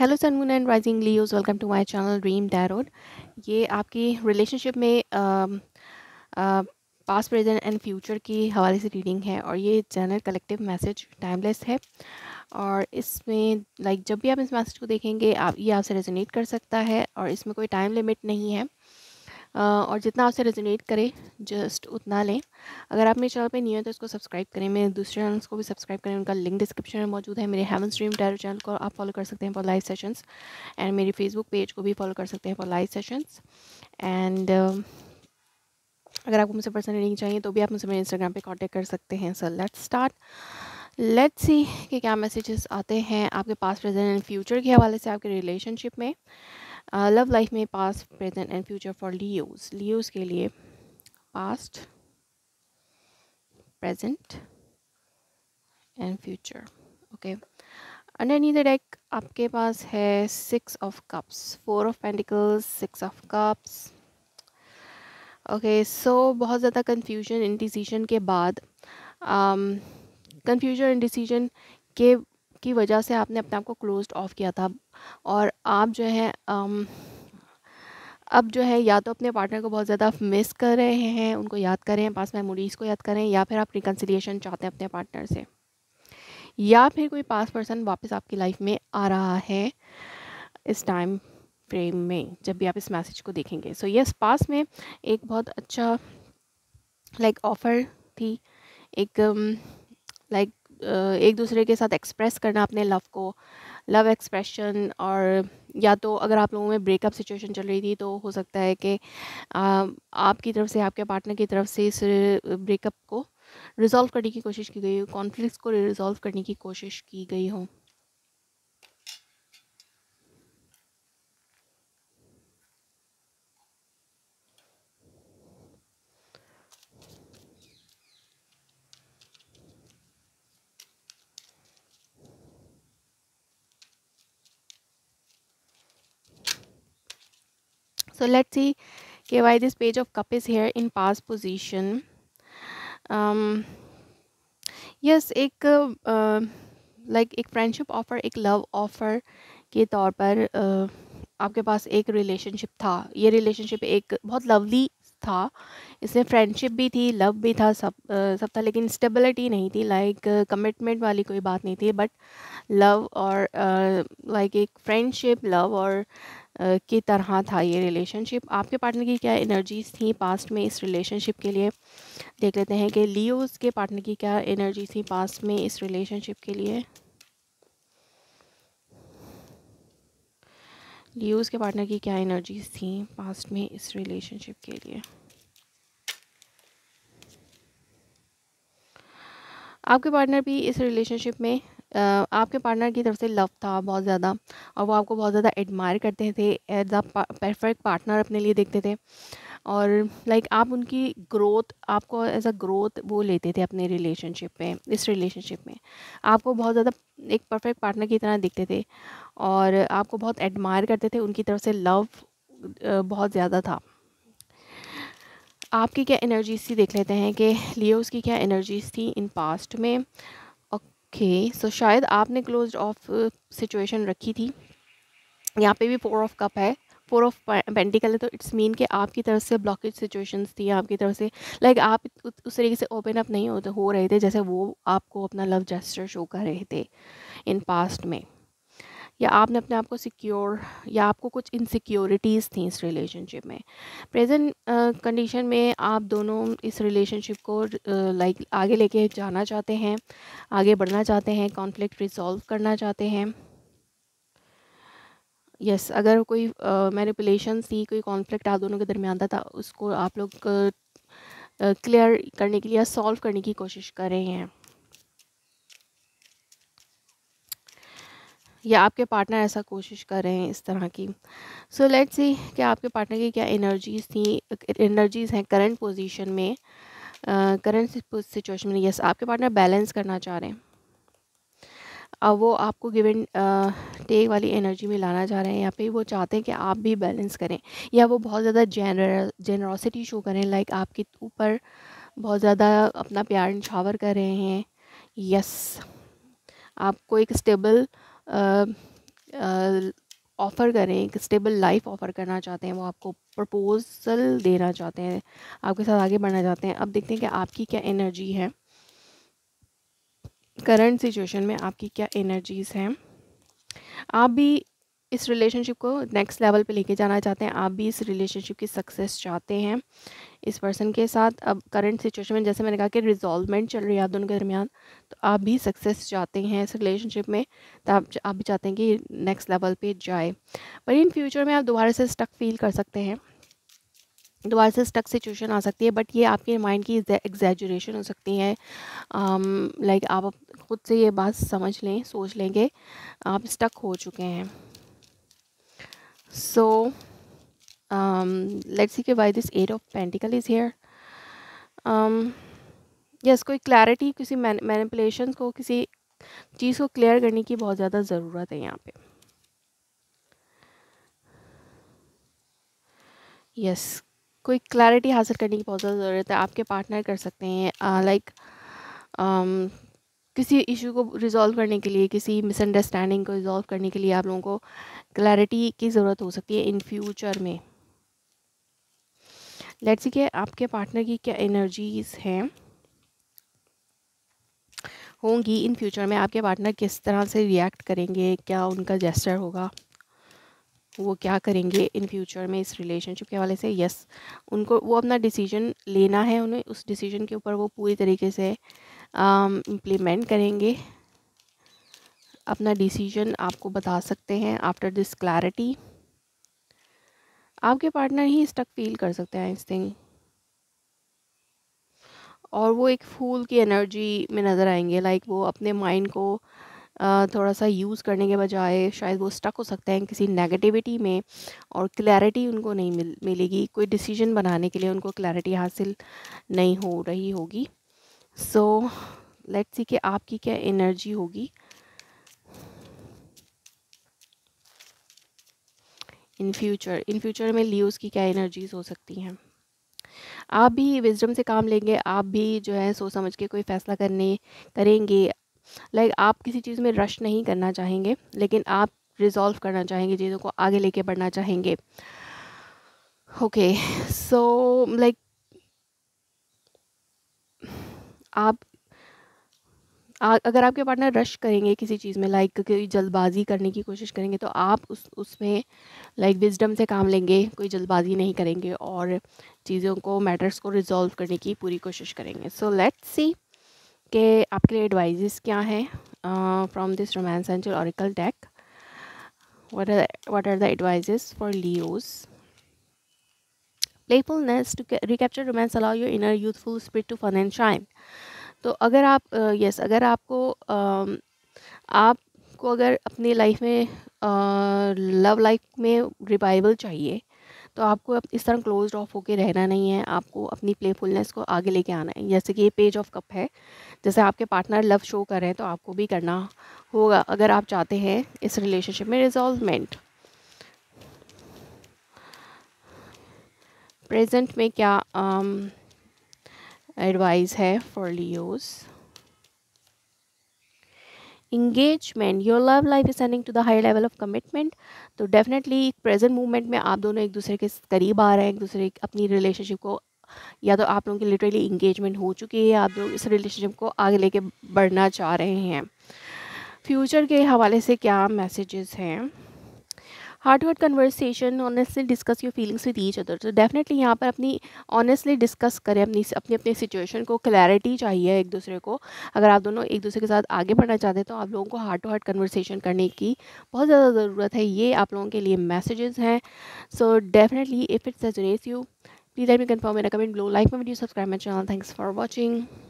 hello sun moon and rising Leos welcome to my channel dream डैरोड ये आपकी relationship में पास्ट प्रेजेंट एंड फ्यूचर की हवाले से रीडिंग है और ये जनरल कलेक्टिव मैसेज टाइमलेस है और इसमें लाइक जब भी आप इस मैसेज को देखेंगे आप ये आपसे रेजोनेट कर सकता है और इसमें कोई टाइम लिमिट नहीं है और जितना आपसे रेजोनेट करे जस्ट उतना लें अगर आप मेरे चैनल पे नहीं हो तो इसको सब्सक्राइब करें मेरे दूसरे चैनल्स को भी सब्सक्राइब करें उनका लिंक डिस्क्रिप्शन में मौजूद है मेरे हेवन स्ट्रीम टैरो चैनल को आप फॉलो कर सकते हैं फॉर लाइव सेशंस एंड मेरे फेसबुक पेज को भी फॉलो कर सकते हैं फॉर लाइव सेशंस एंड अगर आपको मुझसे पर्सनल रीडिंग चाहिए तो भी आप मुझसे मेरे इंस्टाग्राम पर कॉन्टेक्ट कर सकते हैं sir let's start let's see कि क्या मैसेजेस आते हैं आपके पास प्रेजेंट एंड फ्यूचर के हवाले से आपके रिलेशनशिप में लव लाइफ में past present and future for Leos Leos के लिए past present and future okay underneath the deck आपके पास है six of cups four of pentacles six of cups okay so बहुत ज़्यादा कन्फ्यूजन इन डिसीजन के बाद कन्फ्यूजन इन डिसीजन के की वजह से आपने अपने आप को क्लोज ऑफ किया था और आप जो है अब जो है या तो अपने पार्टनर को बहुत ज़्यादा मिस कर रहे हैं उनको याद करें पास मेमोरीज़ को याद करें या फिर आप रिकन्सिलियेशन चाहते हैं अपने पार्टनर से या फिर कोई पास पर्सन वापस आपकी लाइफ में आ रहा है इस टाइम फ्रेम में जब भी आप इस मैसेज को देखेंगे सो so, यस yes, पास में एक बहुत अच्छा लाइक like, ऑफ़र थी एक लाइक um, like, uh, एक दूसरे के साथ एक्सप्रेस करना अपने लव को लव एक्सप्रेशन और या तो अगर आप लोगों में ब्रेकअप सिचुएशन चल रही थी तो हो सकता है कि आपकी तरफ से आपके पार्टनर की तरफ से इस ब्रेकअप को रिज़ॉल्व करने की कोशिश की गई हो कॉन्फ्लिक्ट को रिज़ॉल्व करने की कोशिश की गई हो so let's see okay why this page of cup is here in past position um yes ek uh, like ek friendship offer ek love offer ke taur par uh, aapke paas ek relationship tha ye relationship ek bahut lovely था इसमें friendship भी थी love भी था सब आ, सब था लेकिन स्टेबिलिटी नहीं थी लाइक कमिटमेंट वाली कोई बात नहीं थी बट लव और लाइक एक फ्रेंडशिप लव और की तरह था ये रिलेशनशिप आपके पार्टनर की क्या एनर्जीज थी पास्ट में इस रिलेशनशिप के लिए देख लेते हैं कि लियोज के पार्टनर की क्या एनर्जी थी पास्ट में इस रिलेशनशिप के लिए लियोज के पार्टनर की क्या एनर्जीज थी पास्ट में इस रिलेशनशिप के लिए आपके पार्टनर भी इस रिलेशनशिप में आपके पार्टनर की तरफ से लव था बहुत ज़्यादा और वो आपको बहुत ज़्यादा एडमायर करते थे एज अ परफेक्ट पार्टनर अपने लिए देखते थे और लाइक like, आप उनकी ग्रोथ आपको एज अ ग्रोथ वो लेते थे अपने रिलेशनशिप में इस रिलेशनशिप में आपको बहुत ज़्यादा एक परफेक्ट पार्टनर की तरह देखते थे और आपको बहुत एडमायर करते थे उनकी तरफ से लव बहुत ज़्यादा था आपकी क्या एनर्जीज थी देख लेते हैं कि लियोस की क्या एनर्जीज थी इन पास्ट में ओके सो शायद आपने क्लोज ऑफ सिचुएशन रखी थी यहाँ पे भी फोर ऑफ कप है फोर ऑफ पेंटिकल है तो इट्स मीन कि आपकी तरफ से ब्लॉकेज सिचुएशंस थी आपकी तरफ से लाइक like आप उस तरीके से ओपन अप नहीं होते तो हो रहे थे जैसे वो आपको अपना लव जेस्टर शो कर रहे थे इन पास्ट में या आपने अपने आप को सिक्योर या आपको कुछ इनसिक्योरिटीज़ थी इस रिलेशनशिप में प्रेजेंट कंडीशन में आप दोनों इस रिलेशनशिप को लाइक uh, like, आगे लेके जाना चाहते हैं आगे बढ़ना चाहते हैं कॉन्फ्लिक्ट रिजॉल्व करना चाहते हैं यस yes, अगर कोई मैनिपुलेशन uh, थी कोई कॉन्फ्लिक्ट आप दोनों के दरमियान था उसको आप लोग क्लियर uh, करने के लिए सॉल्व करने की कोशिश कर रहे हैं या आपके पार्टनर ऐसा कोशिश कर रहे हैं इस तरह की सो लेट्स सी कि आपके पार्टनर की क्या एनर्जीज थी एनर्जीज़ हैं करंट पोजीशन में करंट सिचुएशन में यस आपके पार्टनर बैलेंस करना चाह रहे हैं अब वो आपको गिवन टेक टेक वाली एनर्जी में लाना चाह रहे हैं या फिर वो चाहते हैं कि आप भी बैलेंस करें या वो बहुत ज़्यादा जेनर जेनरोसिटी शो करें लाइक आपके ऊपर बहुत ज़्यादा अपना प्यार निछावर कर रहे हैं यस आपको एक स्टेबल ऑफ़र करें एक स्टेबल लाइफ ऑफ़र करना चाहते हैं वो आपको प्रपोज़ल देना चाहते हैं आपके साथ आगे बढ़ना चाहते हैं अब देखते हैं कि आपकी क्या एनर्जी है करंट सिचुएशन में आपकी क्या एनर्जीज़ हैं आप भी इस रिलेशनशिप को नेक्स्ट लेवल पे लेके जाना चाहते हैं आप भी इस रिलेशनशिप की सक्सेस चाहते हैं इस पर्सन के साथ अब करंट सिचुएशन में जैसे मैंने कहा कि रिजॉल्वमेंट चल रही है आप दोनों के दरमियान तो आप भी सक्सेस चाहते हैं इस रिलेशनशिप में तो आप आप भी चाहते हैं कि नेक्स्ट लेवल पे जाए पर इन फ्यूचर में आप दोबारा से स्टक फील कर सकते हैं दोबारा से स्टक सिचुएशन आ सकती है बट ये आपके माइंड की एग्जेजुरेशन हो सकती है लाइक आप खुद से ये बात समझ लें सोच लेंगे आप स्टक हो चुके हैं so so, um, let's see why this eight of pentacle is here um, yes कोई क्लैरिटी किसी मैनिपुलेशन को किसी चीज़ को क्लियर करने की बहुत ज़्यादा ज़रूरत है यहाँ पे यस yes, कोई क्लैरिटी हासिल करने की बहुत ज़्यादा ज़रूरत है आपके पार्टनर कर सकते हैं लाइक uh, like, um, किसी इशू को रिज़ॉल्व करने के लिए किसी मिसअंडरस्टैंडिंग को रिज़ॉल्व करने के लिए आप लोगों को क्लैरिटी की ज़रूरत हो सकती है इन फ्यूचर में लेट्स सी के आपके पार्टनर की क्या एनर्जीज हैं होंगी इन फ्यूचर में आपके पार्टनर किस तरह से रिएक्ट करेंगे क्या उनका जेस्टर होगा वो क्या करेंगे इन फ्यूचर में इस रिलेशनशिप के हवाले से यस उनको वो अपना डिसीजन लेना है उन्हें उस डिसीजन के ऊपर वो पूरी तरीके से इम्प्लीमेंट um, करेंगे अपना डिसीजन आपको बता सकते हैं आफ्टर दिस क्लैरिटी आपके पार्टनर ही स्टक फील कर सकते हैं इस थिंग और वो एक फूल की एनर्जी में नज़र आएंगे लाइक वो अपने माइंड को थोड़ा सा यूज़ करने के बजाय शायद वो स्टक हो सकते हैं किसी नेगेटिविटी में और क्लैरिटी उनको नहीं मिल मिलेगी कोई डिसीजन बनाने के लिए उनको क्लैरिटी हासिल नहीं हो रही होगी सो लेट्स सी कि आपकी क्या एनर्जी होगी इन फ्यूचर इन फ्यूचर में लियोस की क्या एनर्जीज हो सकती हैं आप भी विजडम से काम लेंगे आप भी जो है सोच समझ के कोई फैसला करने करेंगे लाइक आप किसी चीज़ में रश नहीं करना चाहेंगे लेकिन आप रिजॉल्व करना चाहेंगे चीज़ों को आगे लेके बढ़ना चाहेंगे ओके सो लाइक आप आ, अगर आपके पार्टनर रश करेंगे किसी चीज़ में लाइक कोई जल्दबाजी करने की कोशिश करेंगे तो आप उस उसमें लाइक विजडम से काम लेंगे कोई जल्दबाजी नहीं करेंगे और चीज़ों को मैटर्स को रिजॉल्व करने की पूरी कोशिश करेंगे सो लेट्स सी के आपके लिए एडवाइजेस क्या हैं from this romance angel oracle deck what are the advise for Leos playfulness to leos romance allow your inner youthful spirit to fun and shine तो अगर आप यस अगर आपको आपको अगर अपनी लाइफ में लव लाइफ में रिवाइवल चाहिए तो आपको इस तरह क्लोज ऑफ होके रहना नहीं है आपको अपनी प्लेफुलनेस को आगे लेके आना है जैसे कि ये पेज ऑफ कप है जैसे आपके पार्टनर लव शो कर रहे हैं तो आपको भी करना होगा अगर आप चाहते हैं इस रिलेशनशिप में रिजॉल्वमेंट प्रेजेंट में क्या एडवाइस है for Leos engagement your love life is running to the high level of commitment तो डेफिनेटली प्रेजेंट मोमेंट में आप दोनों एक दूसरे के करीब आ रहे हैं एक दूसरे अपनी रिलेशनशिप को या तो आप लोगों की लिटरली इंगेजमेंट हो चुकी है आप लोग इस रिलेशनशिप को आगे लेके बढ़ना चाह रहे हैं फ्यूचर के हवाले से क्या मैसेजेस हैं heart heart conversation honestly discuss your feelings with each other तो डेफिनेटली यहाँ पर अपनी ऑनेस्टली डिस्कस करें अपनी अपनी अपनी सिचुएशन को क्लैरिटी चाहिए एक दूसरे को अगर आप दोनों एक दूसरे के साथ आगे बढ़ना चाहते हैं तो आप लोगों को हार्ट टू हार्ट कन्वर्सेशन करने की बहुत ज़्यादा ज़रूरत है ये आप लोगों के लिए मैसेजेस हैं so definitely if it's resonates you please let me confirm मेरा comment below like my video subscribe my channel thanks for watching